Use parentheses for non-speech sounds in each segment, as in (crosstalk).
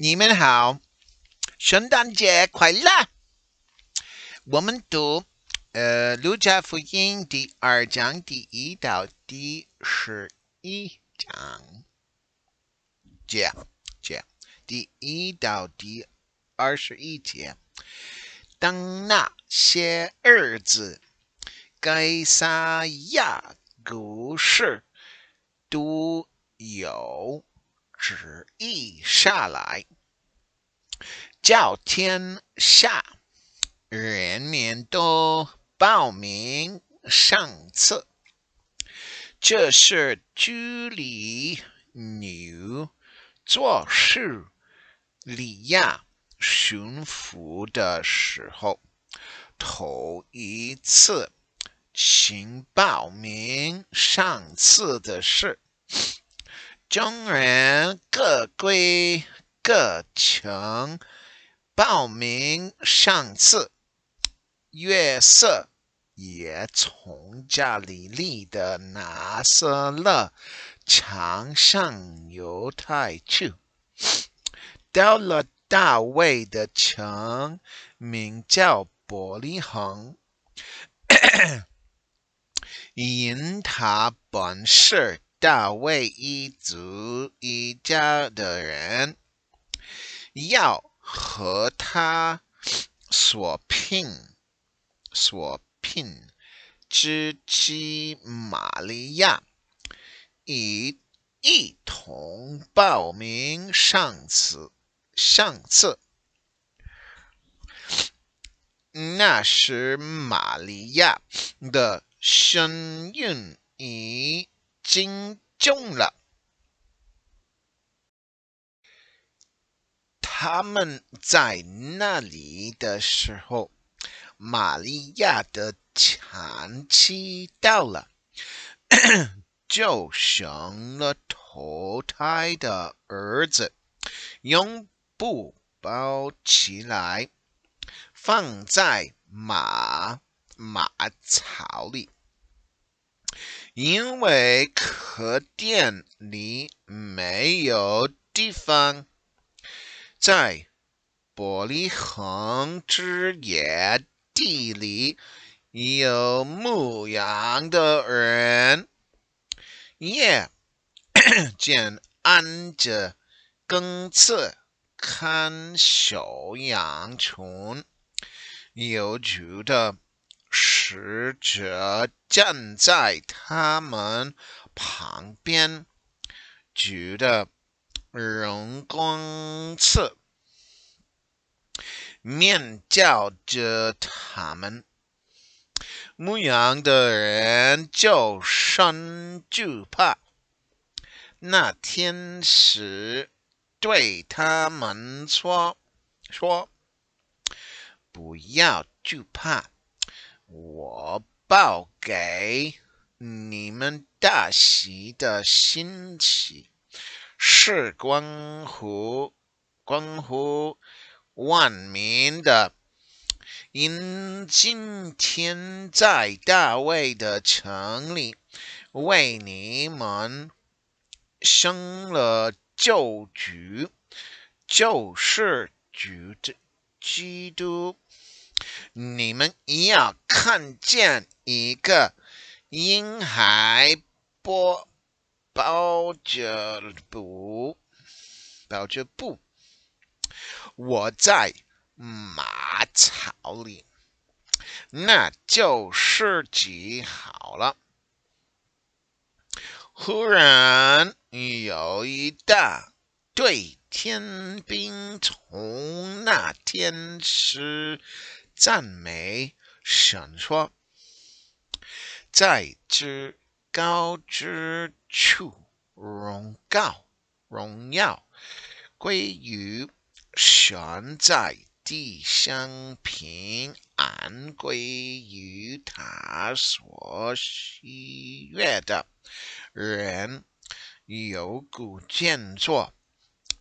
你们好，圣诞节快乐！我们读《呃路加福音》第二章第一到第十一章节节第一到第二十一节。当那些日子该撒亚故事都有。旨意下来，叫天下人民都报名上次，这是朱里牛做事里亚巡抚的时候，头一次请报名上次的事。众人各归各城，报名上次。月色也从家里立的拿上了，墙上犹太去。到了大卫的城，名叫伯利恒，(coughs) 因他本事。大卫一族一家的人要和他所聘所聘之妻玛利亚一一同报名上次上次，那是玛利亚的身孕仪。惊中了。他们在那里的时候，玛利亚的前期到了，(coughs) 就生了头胎的儿子，用布包起来，放在马马槽里。因为客店里没有地方，在伯利恒之野地里有牧羊的人，夜间 (coughs) 安着更次看守羊群，有主的。使者站在他们旁边，举着荣光刺，面叫着他们。牧羊的人就生惧怕。那天使对他们说：“说不要惧怕。”我报给你们大喜的欣喜，是关乎关乎万民的，因今天在大卫的城里为你们生了救主，救世主的基督。你们要看见一个婴孩，剥包着布，包着布，我在马槽里，那就是极好了。忽然有一大队天兵从那天池。赞美闪烁，在之高之处，荣告荣耀归于神在地上平安，归于他所喜悦的人。有古建筑，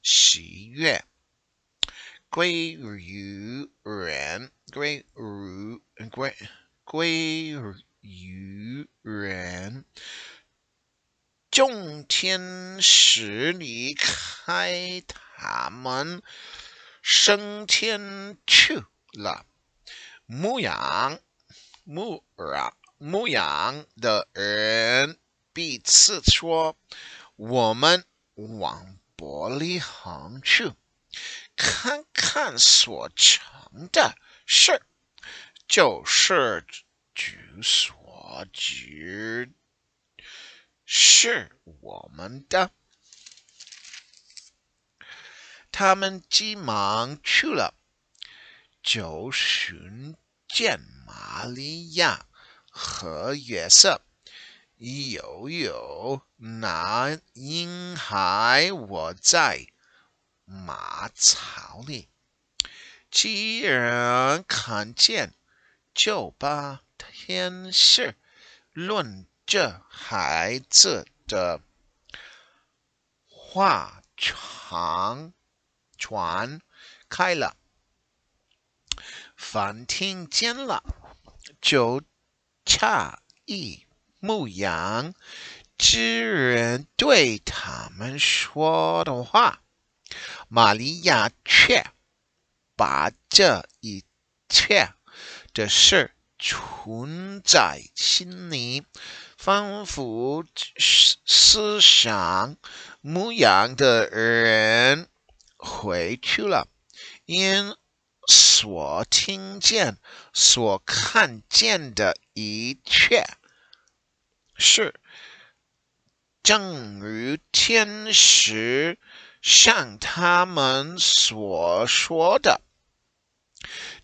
喜悦归于人。归如归归 g 人，众天使离开，他们升天去了。牧羊牧羊牧羊的人彼此说：“我们往玻璃行去，看看所成的。”是，就是，据所局，是我们的。他们急忙去了，就寻见玛利亚和约瑟，又有那婴孩卧在马槽里。既然看见，就把天使轮着孩子的话床传开了。凡听见了，就诧异牧羊之人对他们说的话。玛利亚却。把这一切，的事存在心里，仿佛思想牧羊的人回去了，因所听见、所看见的一切，是正如天使像他们所说的。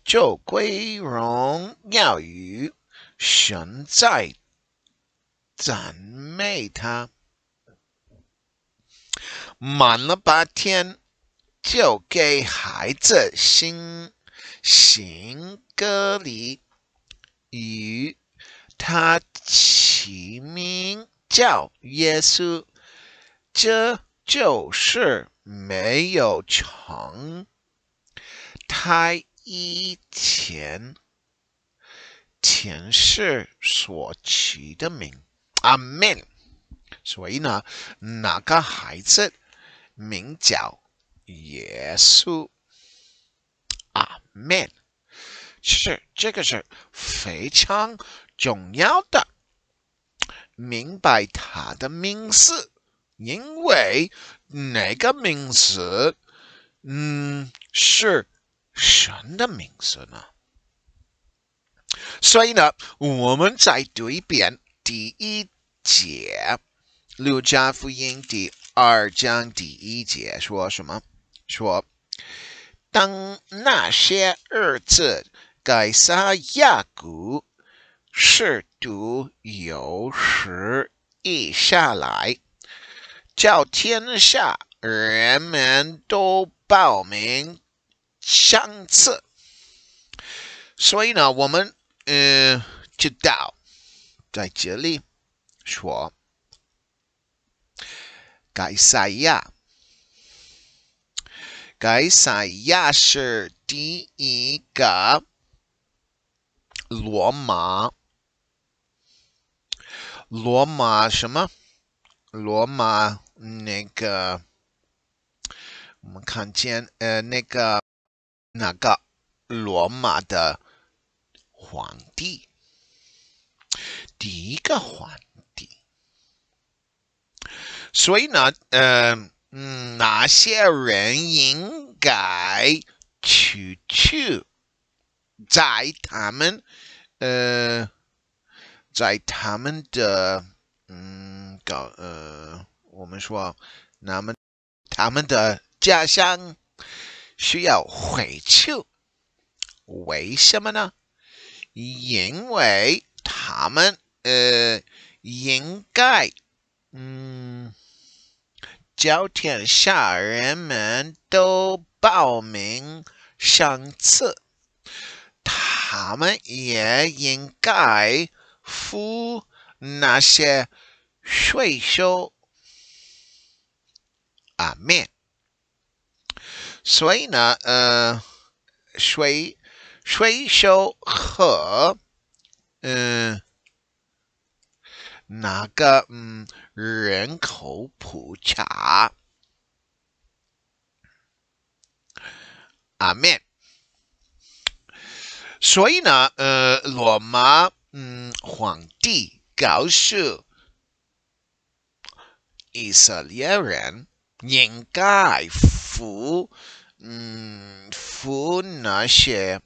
就归荣耀与神在赞美他，满了八天，就给孩子新行歌礼，与他起名叫耶稣，这就是没有成胎。以前前世所起的名，阿门。所以呢，那个孩子名叫耶稣，阿门。其实这个是非常重要的，明白他的名字，因为那个名字，嗯，是。神的名字呢？所以呢，我们再读一遍第一节，《六加福音》第二章第一节说什么？说，当那些日子，该撒亚古试图有时一下来，叫天下人们都报名。上次，所以呢，我们呃知道，在这里说，盖塞亚，盖塞亚是第一个罗马，罗马什么？罗马那个，我们看见呃那个。那个罗马的皇帝，第一个皇帝，所以呢，呃，哪些人应该出去在他们，呃，在他们的，嗯，搞，呃，我们说他们他们的家乡。需要回去。为什么呢？因为他们呃，应该嗯，叫天下人们都报名上次，他们也应该付那些税收。阿面。所以呢，呃，谁谁说和，嗯，那个嗯人口普查，阿门。所以呢，呃，罗马嗯皇帝告诉以色列人，应该。服，嗯，服那些，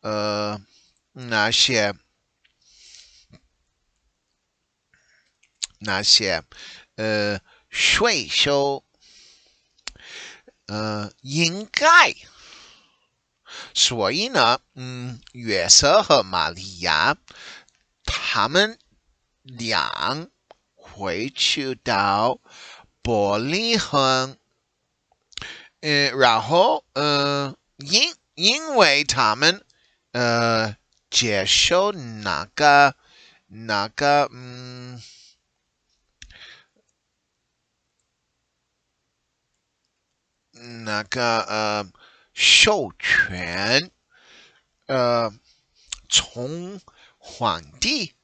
呃，那些，那些，呃，税收，呃，应该。所以呢，嗯，约瑟和玛利亚，他们俩回去到伯利恒。然后，因因为他们呃接受那个那个嗯那个呃授权，呃从皇帝，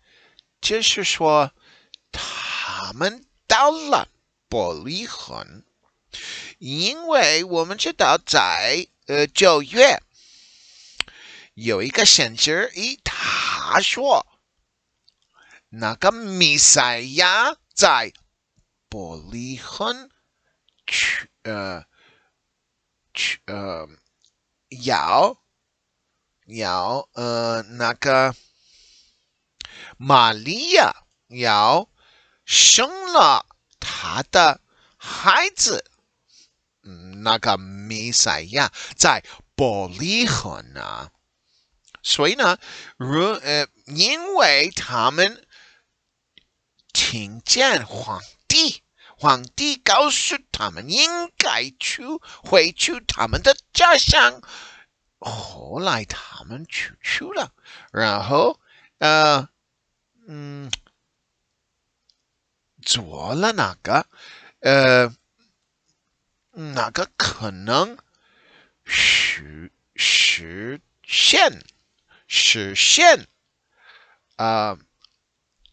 就是说他们到了玻璃婚。因为我们知道，在呃九月有一个星期，一他说，那个弥赛亚在伯利恒去呃，要要呃那个玛利亚要生了他的孩子。那个弥赛亚在利恒呢。所以呢，如呃，因为他们听见皇帝，皇帝告诉他们应该去回去他们的家乡。后来他们去去了，然后呃，嗯，做了那个呃。哪个可能实实现实现啊？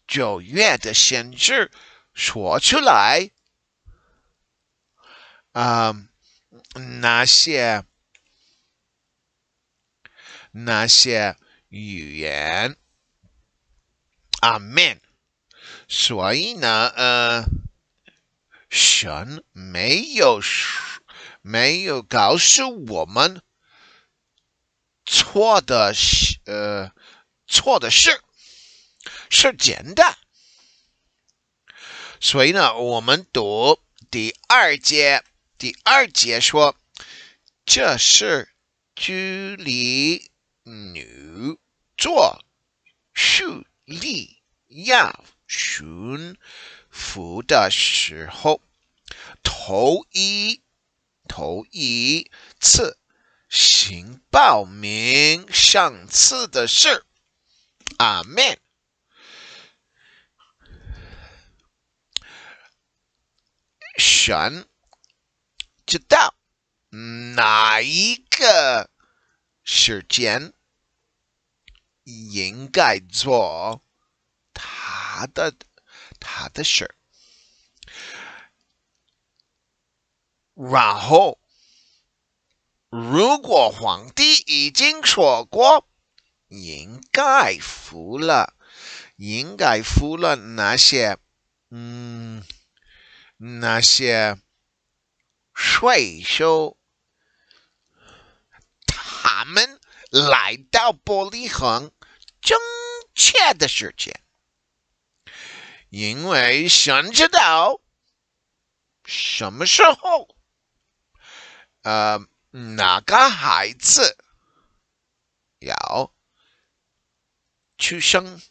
九月的限制说出来啊？那些那些语言？啊 man 所以呢，呃。神没有，没有告诉我们错的是，呃，错的事是简单。所以呢，我们读第二节，第二节说这是居里女做叙利要巡抚的时候。头一头一次行报名，上次的事，阿门。神知道哪一个时间应该做他的他的事儿。然后，如果皇帝已经说过应该付了，应该付了那些，嗯，那些税收，他们来到玻璃行挣钱的时间，因为想知道什么时候？呃，哪个孩子要出生？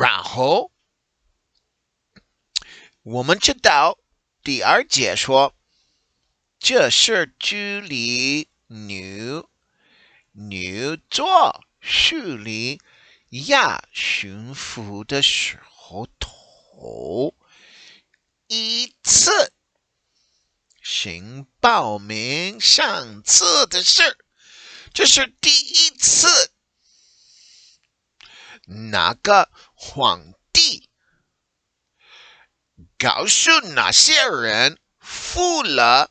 然后我们知道，第二节说，这是朱离牛牛座树离亚巡抚的时候头一次。请报名上册的事儿，这是第一次。哪个皇帝告诉哪些人付了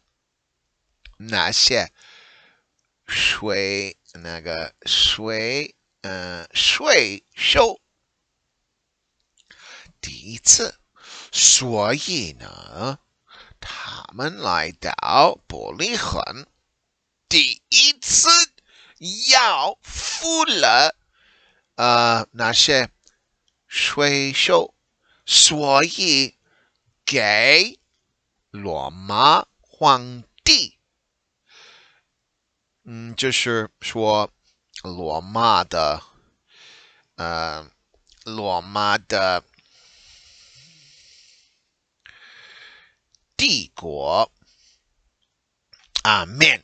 哪些税？那个税，嗯，税收第一次，所以呢？我们来到伯利恒，第一次要付了呃那些税收，所以给罗马皇帝。嗯，就是说罗马的，呃，罗马的。帝国，阿门。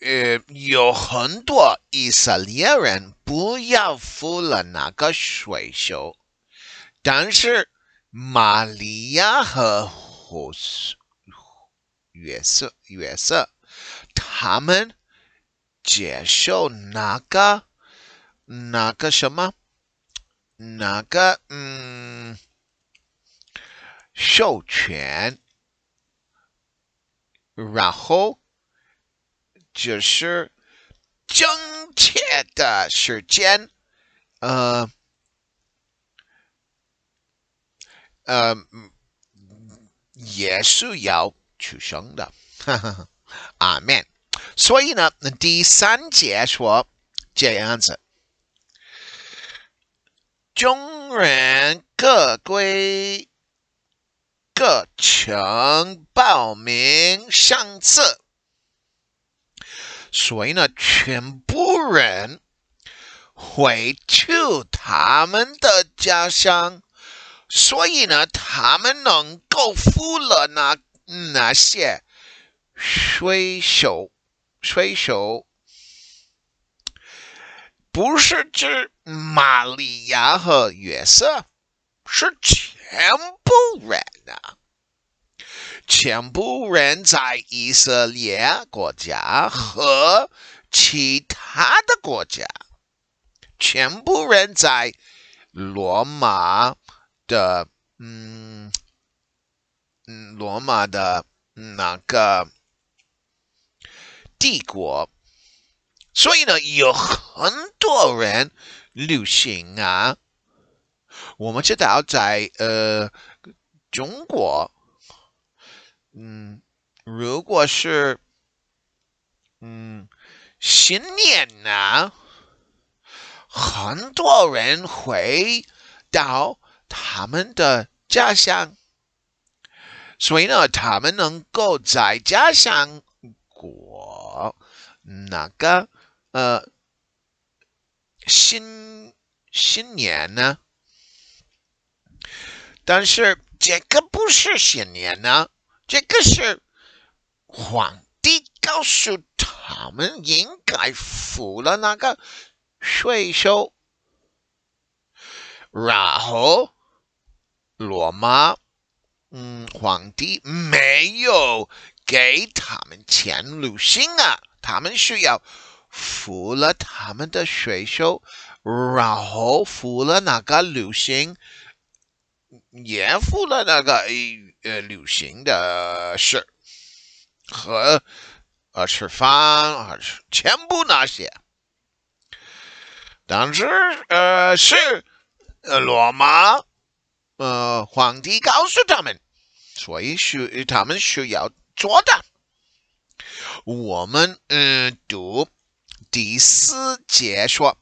呃，有很多以色列人不要服了那个水手，但是玛利亚和胡约瑟、约瑟，他们接受那个、那个什么、那个嗯。授权，然后就是正确的时间，呃，呃，也是要出生的，(laughs) 阿门。所以呢，那第三节说这样子，中人各归。各城报名上册，所以呢，全部人回去他们的家乡，所以呢，他们能够付了那那些水手，水手不是指玛利亚和约瑟，是指。全部人啊，全部人在以色列国家和其他的国家，全部人在罗马的，嗯嗯，罗马的那个帝国，所以呢，有很多人旅行啊。我们知道，在呃中国，嗯，如果是嗯新年呢，很多人回到他们的家乡，所以呢，他们能够在家乡过那个呃新新年呢。但是这个不是新年啊，这个是皇帝告诉他们应该付了那个税收，然后罗马，嗯，皇帝没有给他们钱旅行啊，他们需要付了他们的税收，然后付了那个旅行。严复了那个呃旅行的事和呃吃饭、还是全部那些，但是呃是呃罗马呃皇帝告诉他们，所以需他们需要做的。我们嗯读第四节说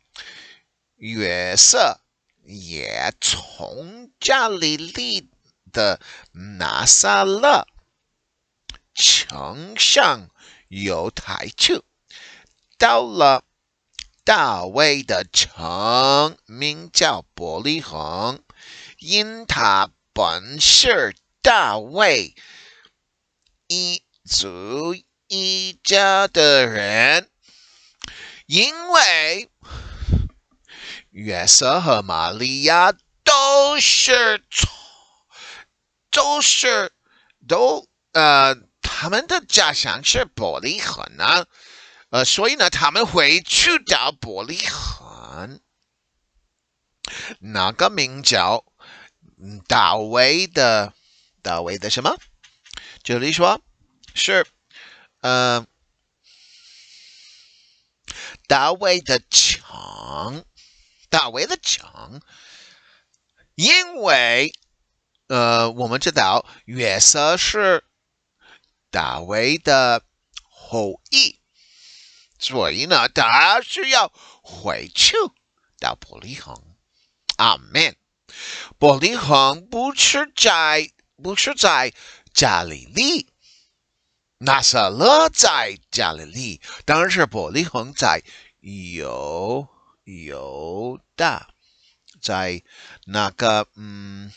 月色。也从加利利的拿撒勒城上犹太去，到了大卫的城，名叫伯利恒，因他本是大卫一族一家的人，因为。约瑟和玛利亚都是都是都呃，他们的家乡是伯利恒啊，呃，所以呢，他们会去到伯利恒。那个名叫大卫的？大卫的什么？这里说是，呃，大卫的墙。大卫的讲，因为，呃，我们知道约瑟是大卫的后裔，所以呢，他需要回去到伯利恒。阿门。伯利恒不是在，不是在加利利，那是勒在加利利？当然是伯利恒在，有。有大，在那个嗯，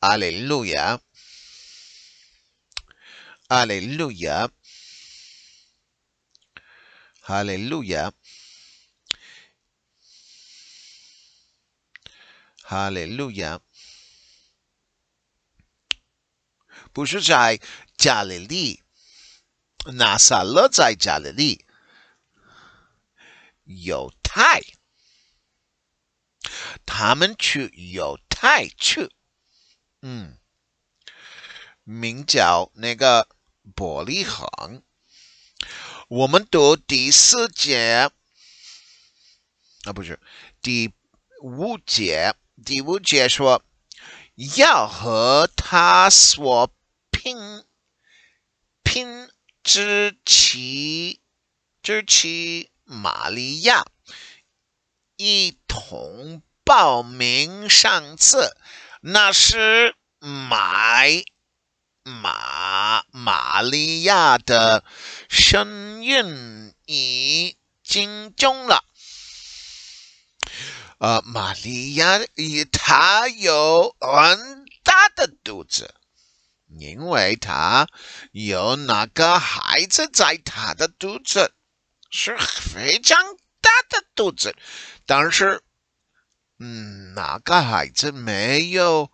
阿利路亚，阿利路亚，哈利路亚，哈利路亚，不是在加利利，拿撒勒在加利利。犹太，他们去犹太去，嗯，名叫那个玻璃恒。我们读第四节啊，不是第五节。第五节说要和他所拼拼之其之其。玛利亚一同报名上次，那是买玛玛利亚的身孕已经中了。呃，玛利亚与她有很大的肚子，因为她有那个孩子在她的肚子。是非常大的肚子，但是，嗯，哪个孩子没有？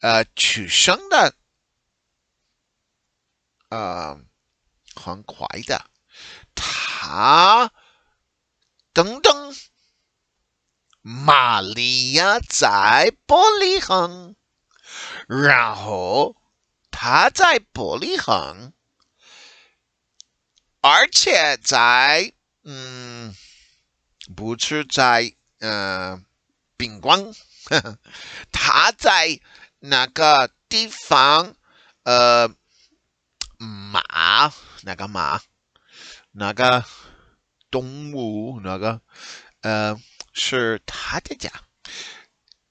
呃，出生的，呃，很快的。他，等等，玛利亚在玻璃行，然后他在玻璃行。而且在。嗯，不是在呃宾馆，他 (laughs) 在那个地方，呃，马那个马，那个动物那个，呃，是他的家，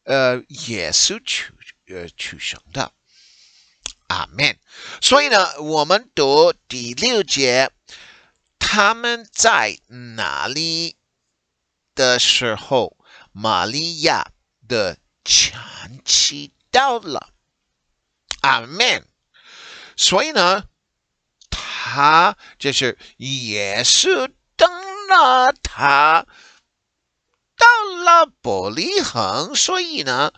呃，耶稣出呃出生的，阿门。所以呢，我们读第六节。他们在哪里的时候，玛利亚的产期到了。阿门。所以呢，他就是耶稣，等了他到了伯利恒，所以呢，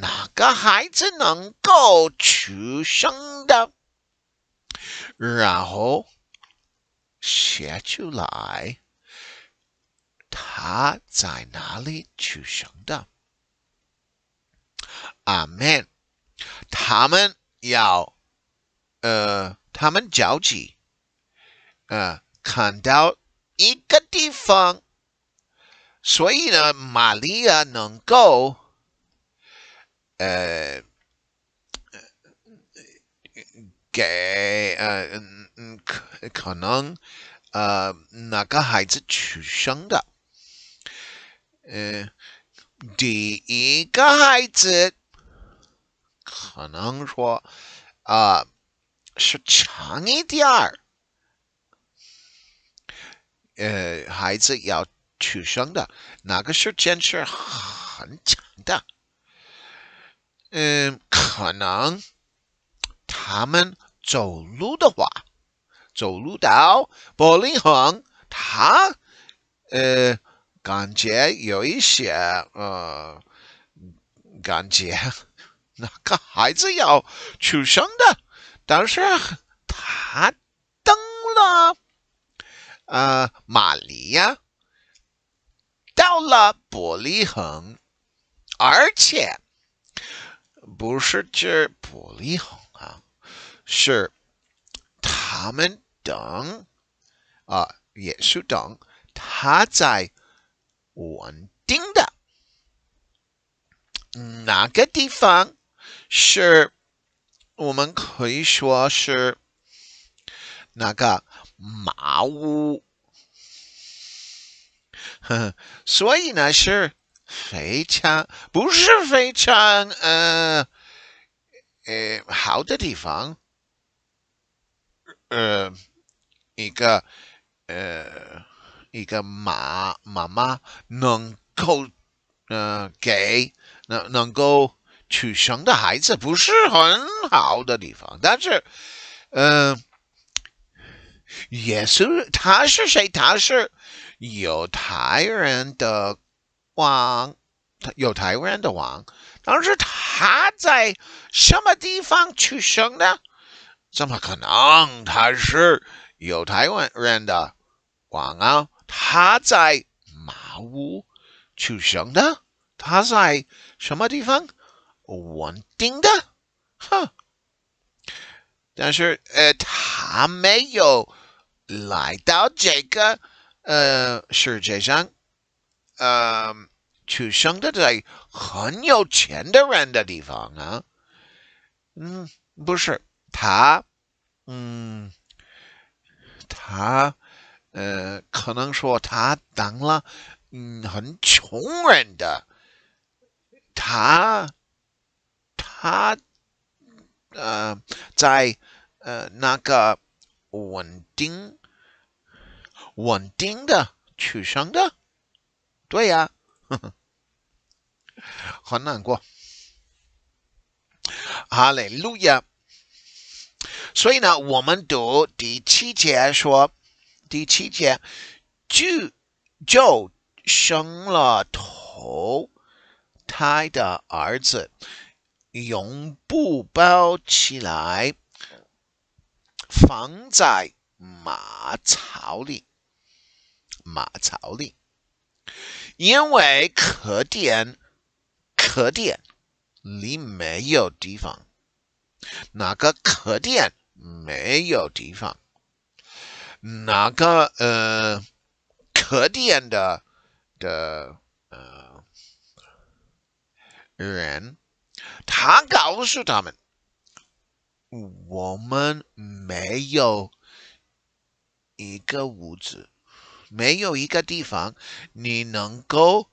哪个孩子能够出生的，然后。七月，他在哪里出生的？阿门，他们要，呃，他们着急，呃，看到一个地方，所以呢，玛利亚能够，呃，给，呃。嗯，可可能呃，哪个孩子出生的？第一个孩子可能说啊，是长一点儿。呃，孩子要出生的，哪个时间是很长的？嗯，可能他们走路的话。走路到伯利恒，他呃，感觉有一些呃感觉 (laughs) 那个孩子要出生的，但是他等了啊，玛利亚到了伯利恒，而且不是这伯利恒啊，是他们。等，啊，也是等，他在稳定的哪个地方，是我们可以说是那个茅屋，所以呢，是非常不是非常呃呃好的地方，呃。一个，呃，一个妈妈妈能够，呃，给能能够取生的孩子不是很好的地方，但是，嗯，耶稣他是谁？他是犹太人的王，犹太人的王。但是他在什么地方出生的？怎么可能？他是。有台湾人的，广了他在马屋出生的，他在什么地方？稳定的，哼。但是呃，他没有来到这个呃世界上，呃，出生的在很有钱的人的地方啊。嗯，不是他，嗯。啊，呃，可能说他当了，嗯，很穷人的，他，他，呃，在呃那个稳定、稳定的取胜的，对呀，(laughs) 很难过，哈利路亚。所以呢，我们读第七节，说第七节，就就生了头胎的儿子，用布包起来，放在马槽里，马槽里，因为客店，客店里没有地方，那个客店。没有地方，那个呃，可怜的的呃人，他告诉他们，我们没有一个屋子，没有一个地方，你能够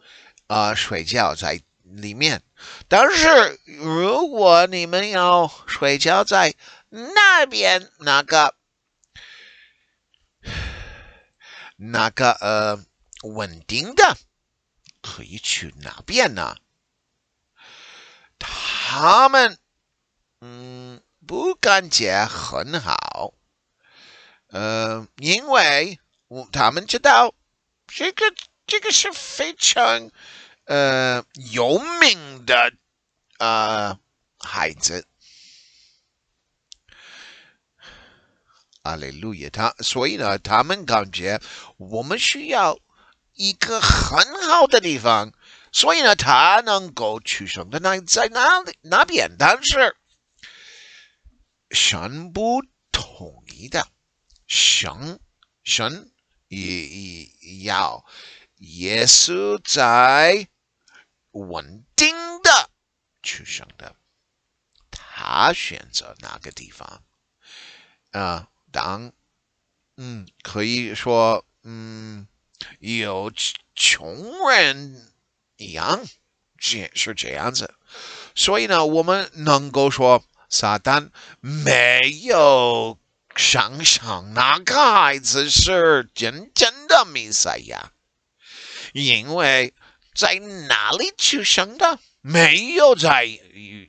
呃睡觉在里面。但是，如果你们要睡觉在。那边那个，那个呃，稳定的，可以去那边呢。他们嗯，不感觉很好，呃，因为他们知道，这个这个是非常呃有名的呃孩子。阿里路亚！他所以呢，他们感觉我们需要一个很好的地方，所以呢，他能够出生的那在那哪边，但是全不同意的，想也要耶稣在稳定的出生的，他选择哪个地方啊？当，嗯，可以说，嗯，有穷人一样，是是这样子。所以呢，我们能够说，撒旦没有想象那个孩子是真正的弥赛亚，因为在哪里出生的？没有在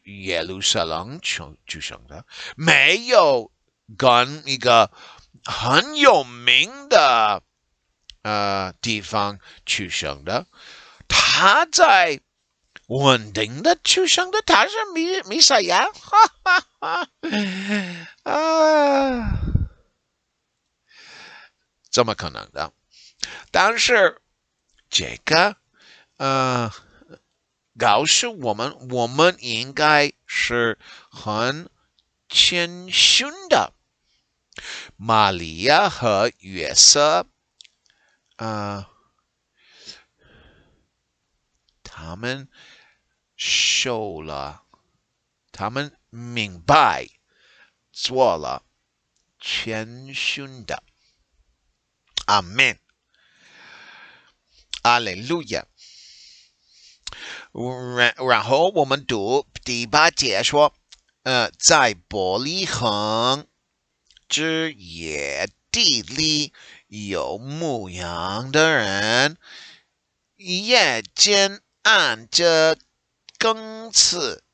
耶路撒冷出出生的，没有。跟一个很有名的呃地方出生的，他在稳定的出生的他是米米赛亚，哈哈哈！啊，怎么可能的？但是这个呃，告诉我们，我们应该是很。全寻的，玛利亚和约瑟，啊，他们晓得，他们明白，晓得全寻的。阿门。哈利路亚。然然后我们读第八节说。呃，在伯利恒之野地里有牧羊的人，夜间按着更次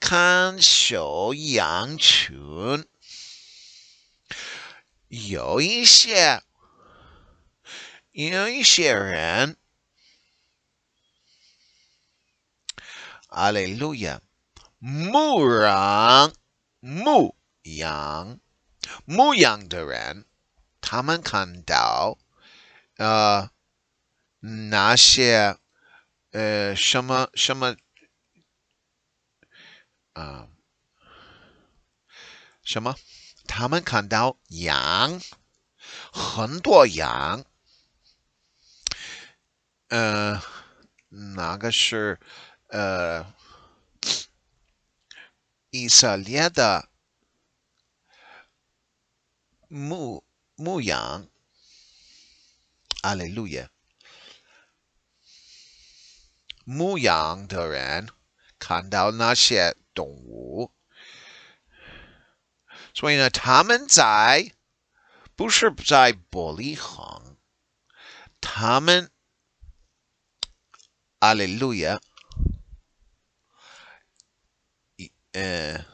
看守羊群。有一些，有一些人，阿门。牧羊，牧羊，牧羊的人，他们看到，呃，那些，呃，什么什么，啊，什么？他们看到羊，很多羊。呃，那个是，呃。以色列的牧牧羊，阿利路亚，牧羊的人看到那些动物，所以呢，他们在不是在玻璃房，他们，阿利路亚。呃，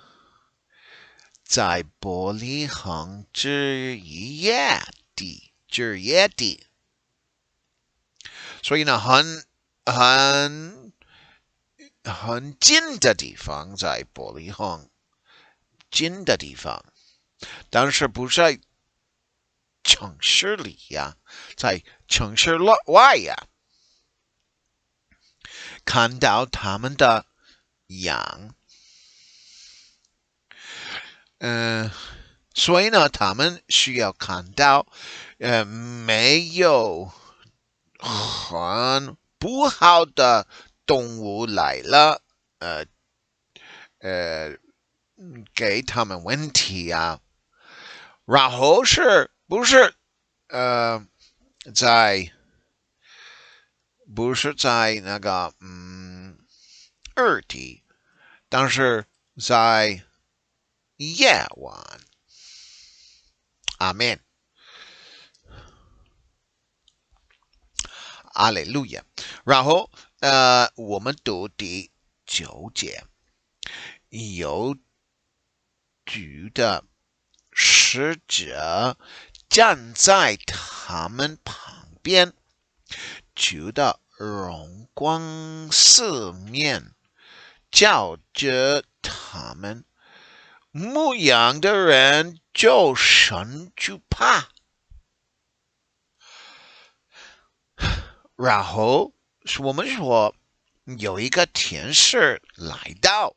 在玻璃行之一夜的，一夜的，所以呢，很很很近的地方，在玻璃行近的地方，但是不在城市里呀，在城市外呀，看到他们的羊，嗯，所以呢，他们需要看到，呃，没有很不好的动物来了，呃，呃，给他们问题啊。然后是，不是，呃，在，不是在那个嗯，二体，但是在。夜晚。阿门。阿 n 路 a n 然后，呃，我们读第九节，有主的使者站在他们旁边，主的荣光四面叫着他们。牧羊的，人就神就怕。(sighs) 然后，我们说有一个天使来到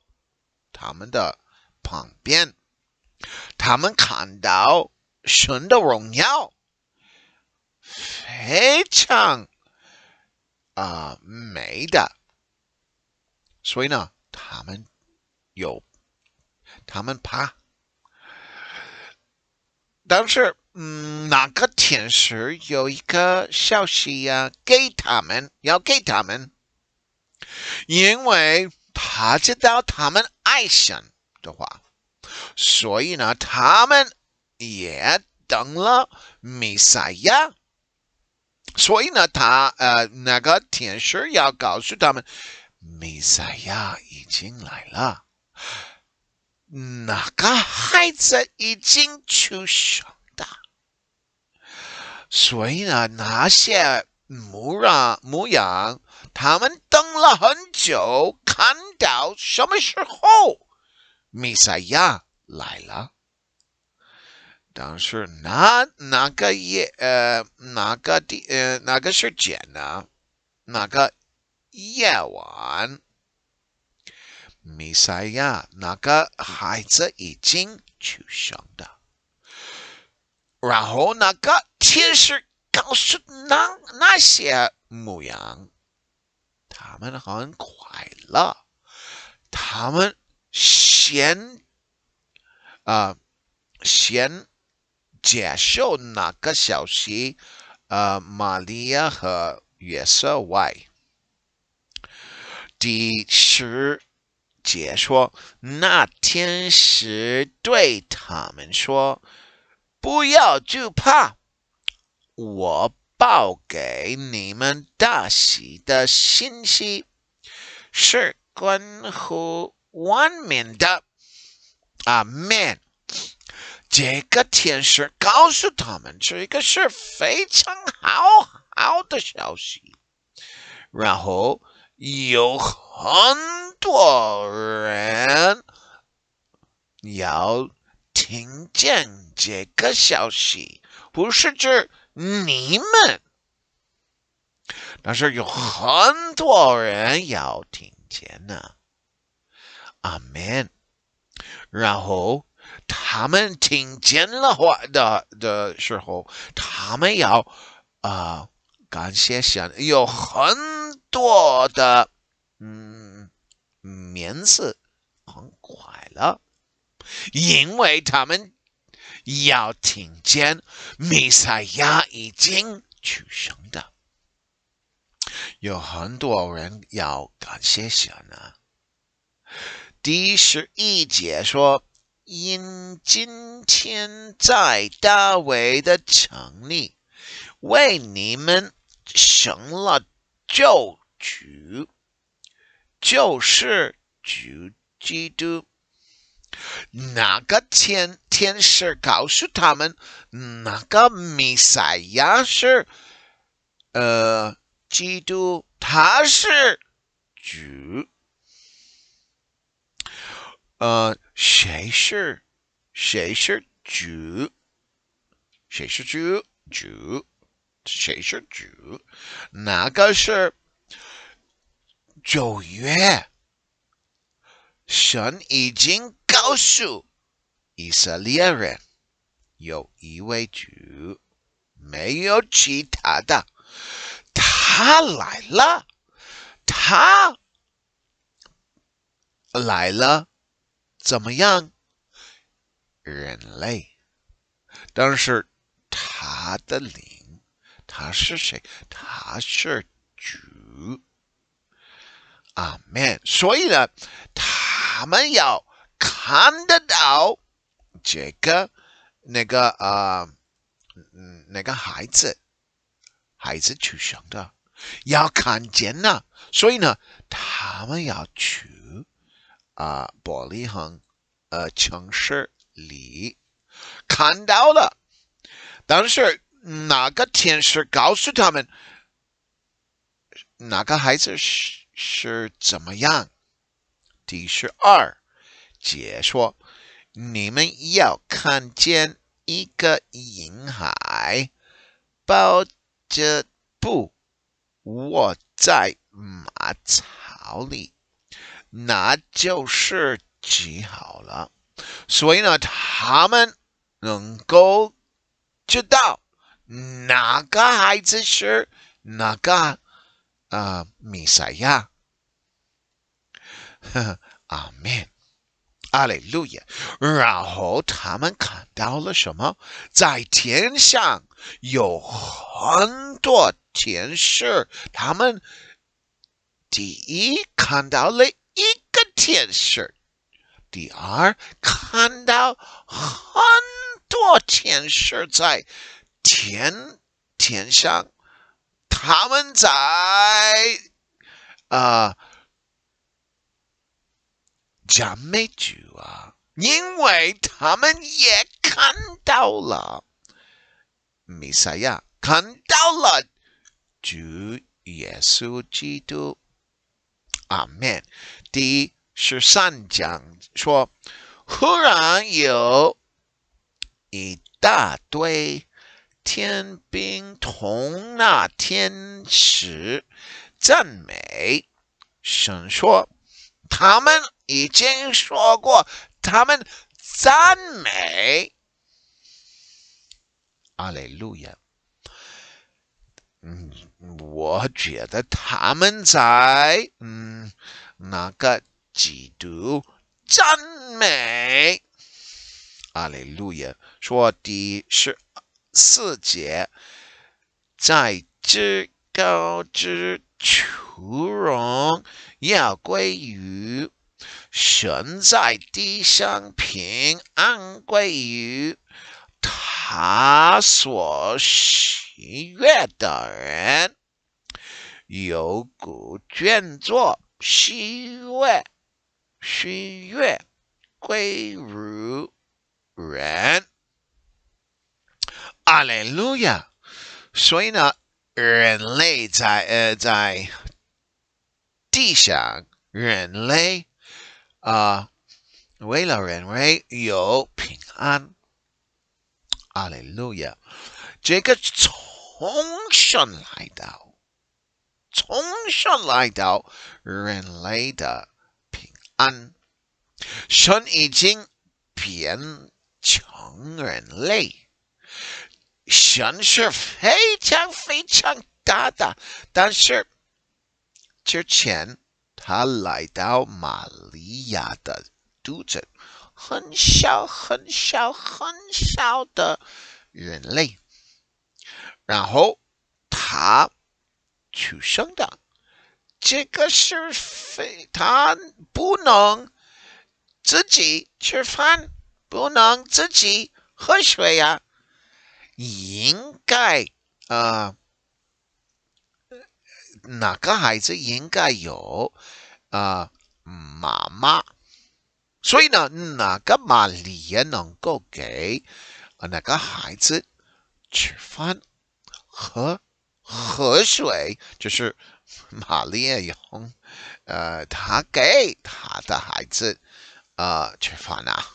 他们的旁边，他们看到神的荣耀，非常啊美的，所以呢，他们有。他们怕，但是，嗯，那个天使有一个消息呀，给他们要给他们，因为他知道他们爱神的话，所以呢，他们也等了弥赛亚，所以呢，他呃，那个天使要告诉他们，弥赛亚已经来了。那个孩子已经出生了，所以呢，那些牧人牧羊，他们等了很久，看到什么时候，弥赛亚来了。但是那那个夜呃，那个地呃，那个时间呢，那个夜晚。弥赛亚那个孩子已经出生了，然后那个天使告诉那那些牧羊，他们很快乐，他们先，啊，先接受那个消息，呃，玛利亚和约瑟外，第十。解说：那天使对他们说：“不要惧怕，我报给你们大喜的信息，是关乎万民的。”阿门。这个天使告诉他们，这个是非常好好的消息。然后。有很多人要听见这个消息，不是指你们，但是有很多人要听见呢。阿门。然后他们听见了话的的时候，他们要啊，感谢想有很。做的，嗯，名字很快了，因为他们要听见弥赛亚已经出生的，有很多人要感谢神呢。第十一节说：因今天在大卫的城里为你们生了救。主就是主，基督。那个天天使告诉他们，那个弥赛亚是，呃，基督。他是主，呃，谁是？谁是主？谁是主？主？谁是主？那个是。九月，神已经告诉以色列人，有一位主，没有其他的。他来了，他来了，怎么样，人类？但是他的灵，他是谁？他是主。啊，man，所以呢，他们要看得到这个那个啊、呃那个孩子，孩子出生的，要看见呢。所以呢，他们要去啊，伯利恒呃，城市里看到了。但是那个天使告诉他们，那个孩子是。是怎么样？第十二，解说：你们要看见一个银海抱着布，我在马槽里，那就是极好了。所以呢，他们能够知道哪个孩子是哪个。啊，Messiah。a m 亚。n a l l u a 然后他们看到了什么？在天上有很多天使。他们第一看到了一个天使第二看到很多天使在天天上。他们在啊赞美主啊，因为他们也看到了，没赛亚，看到了主耶稣基督，阿门。第十三讲说，忽然有一大堆。天兵同那天使赞美神说：“他们已经说过，他们赞美。”阿雷亚。嗯，我觉得他们在嗯那个基督赞美。阿雷路亚说的是。四结在知高之求荣要归于神，在低上平，安归于他所喜悦的人。有股卷作喜悦，喜悦归于人。Alleluia！所以呢，人类在在地上，人类啊，为了人类有平安。Alleluia！这个从神来到，从神来到人类的平安，神已经变成人类。身是非常非常大的，但是之前他来到玛利亚的肚子，很小很小很小的人类，然后他出生的，这个是非他不能自己吃饭，不能自己喝水呀。应该啊，哪个孩子应该有啊妈妈？所以呢，哪个玛丽也能够给啊那个孩子吃饭喝喝水？就是玛丽用呃，他给他的孩子啊吃饭啊，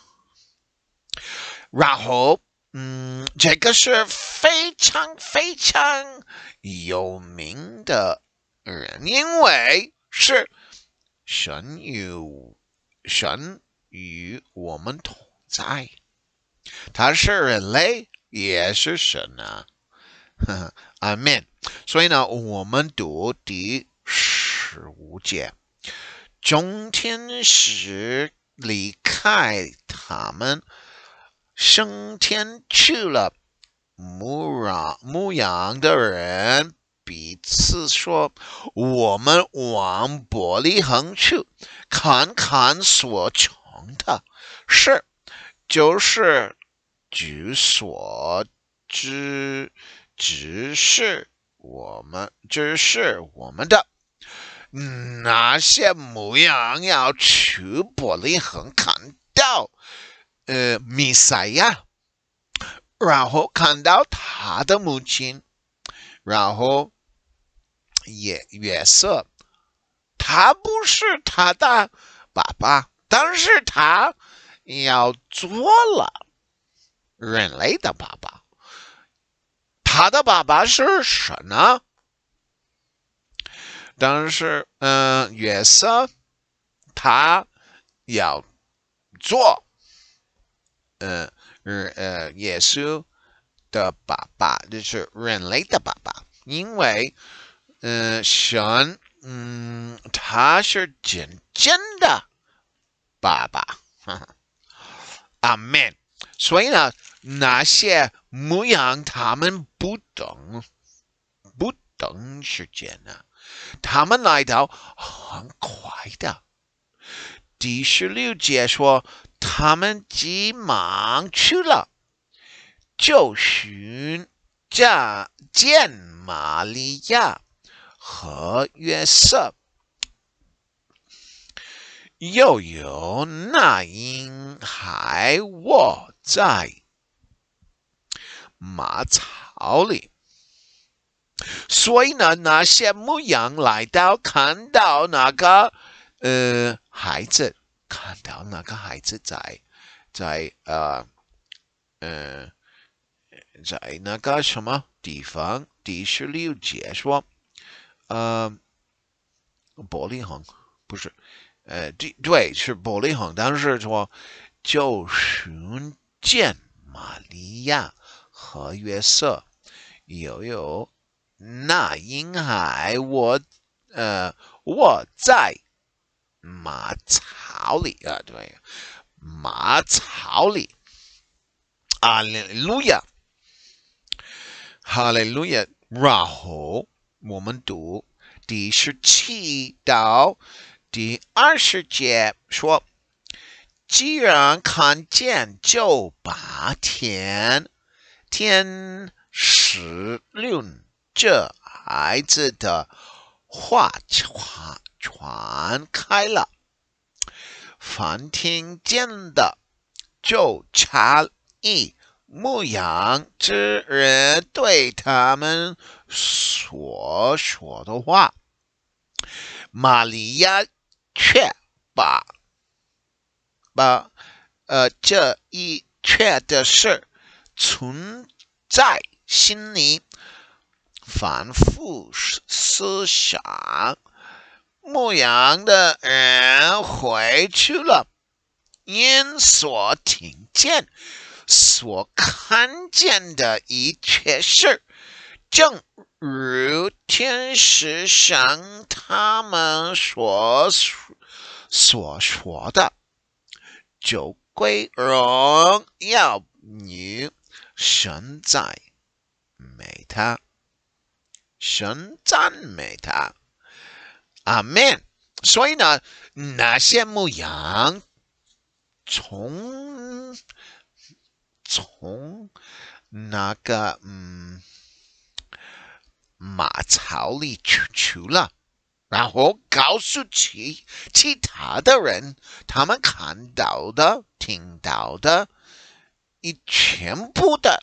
然后。嗯，这个是非常非常有名的人，因为是神与神与我们同在，他是人类也是神啊，(laughs) 阿门。所以呢，我们读第十五节，中天使离开他们。升天去了，牧羊牧羊的人彼此说：“我们往伯利恒去，看看所穷的事，就是就所知，只是我们只是我们的那些牧羊要去伯利恒看到。”呃米赛亚，然后看到他的母亲，然后也约瑟，他不是他的爸爸，但是他要做了人类的爸爸。他的爸爸是谁呢？但是嗯，约瑟他要做。呃，呃，耶稣的爸爸就是人类的爸爸，因为，呃，神嗯，他是真正的爸爸。阿门。所以呢，那些牧羊他们不懂，不懂时间呢，他们来到很快的，第十六节说。他们急忙去了，就寻找见玛利亚和约瑟，又有那婴孩卧在马槽里，所以呢，那些牧羊来到，看到那个呃孩子。看到那个孩子在在呃呃在那个什么地方？第十六节说呃，玻璃恒，不是呃对对是玻璃恒，但是说就寻见玛利亚和约瑟，又有那英海我呃我在。马槽里啊，对，马槽里。阿利路亚，哈利路亚。然后我们读第十七到第二十节，说：既然看见，就把天天使论这孩子的话。传开了，凡听见的，就查一牧羊之人对他们所说的话。玛利亚却把把呃这一切的事存在心里，反复思想。牧羊的人回去了，因所听见、所看见的一切事，正如天使向他们所所说的，就归荣耀、美神在美他，神赞美他。阿门。所以呢，那些牧羊从从那个嗯马槽里出去了，然后告诉其其他的人，他们看到的、听到的，一全部的，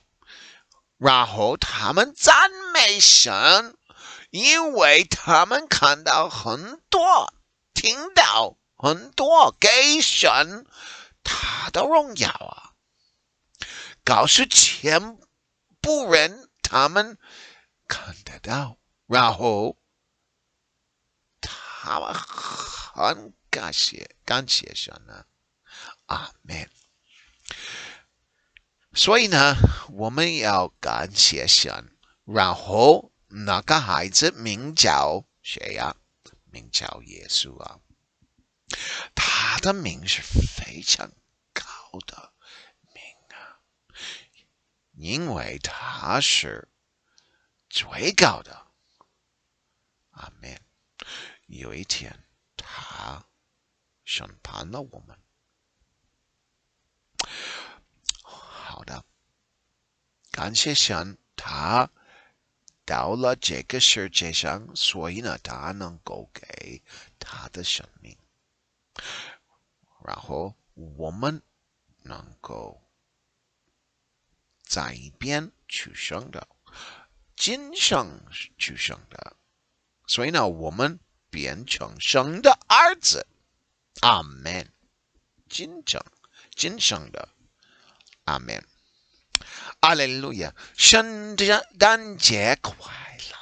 然后他们赞美声。因为他们看到很多，听到很多，给神他的荣耀，啊，告诉全部人他们看得到，然后他们很感谢感谢神呢，阿门。所以呢，我们要感谢神，然后。那个孩子名叫谁呀？名叫耶稣啊。他的名是非常高的名啊，因为他是最高的。阿门。有一天，他审判了我们。好的，感谢神，他。到了这个世界上，所以呢，他能够给他的生命，然后我们能够在一边出生的，今生出生的，所以呢，我们变成生的儿子。阿门。今生，今生的。阿门。哈利路亚，圣丹杰快乐，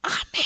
阿门。